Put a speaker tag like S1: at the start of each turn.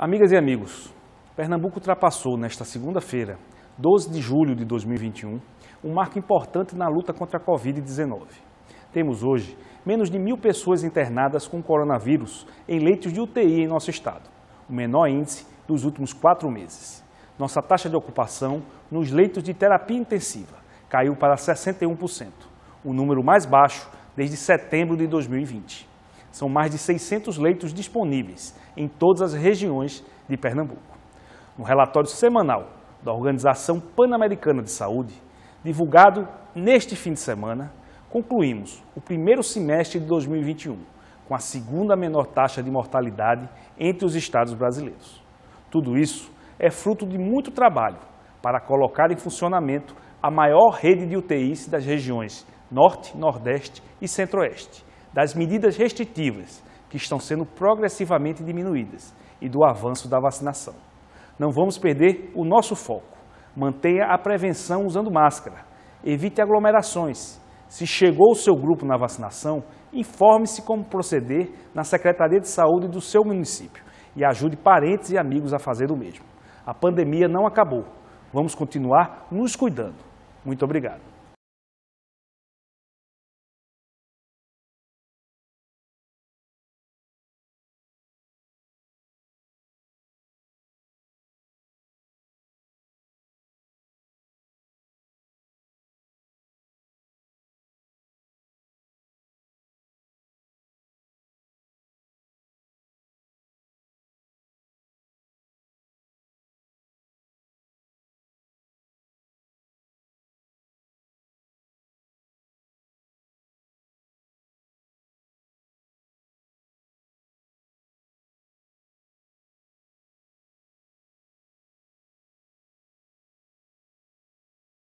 S1: Amigas e amigos, Pernambuco ultrapassou nesta segunda-feira, 12 de julho de 2021, um marco importante na luta contra a Covid-19. Temos hoje menos de mil pessoas internadas com coronavírus em leitos de UTI em nosso estado, o menor índice dos últimos quatro meses. Nossa taxa de ocupação nos leitos de terapia intensiva caiu para 61%, o número mais baixo desde setembro de 2020. São mais de 600 leitos disponíveis em todas as regiões de Pernambuco. No relatório semanal da Organização Pan-Americana de Saúde, divulgado neste fim de semana, concluímos o primeiro semestre de 2021 com a segunda menor taxa de mortalidade entre os estados brasileiros. Tudo isso é fruto de muito trabalho para colocar em funcionamento a maior rede de UTIs das regiões Norte, Nordeste e Centro-Oeste, das medidas restritivas que estão sendo progressivamente diminuídas e do avanço da vacinação. Não vamos perder o nosso foco. Mantenha a prevenção usando máscara. Evite aglomerações. Se chegou o seu grupo na vacinação, informe-se como proceder na Secretaria de Saúde do seu município e ajude parentes e amigos a fazer o mesmo. A pandemia não acabou. Vamos continuar nos cuidando. Muito obrigado.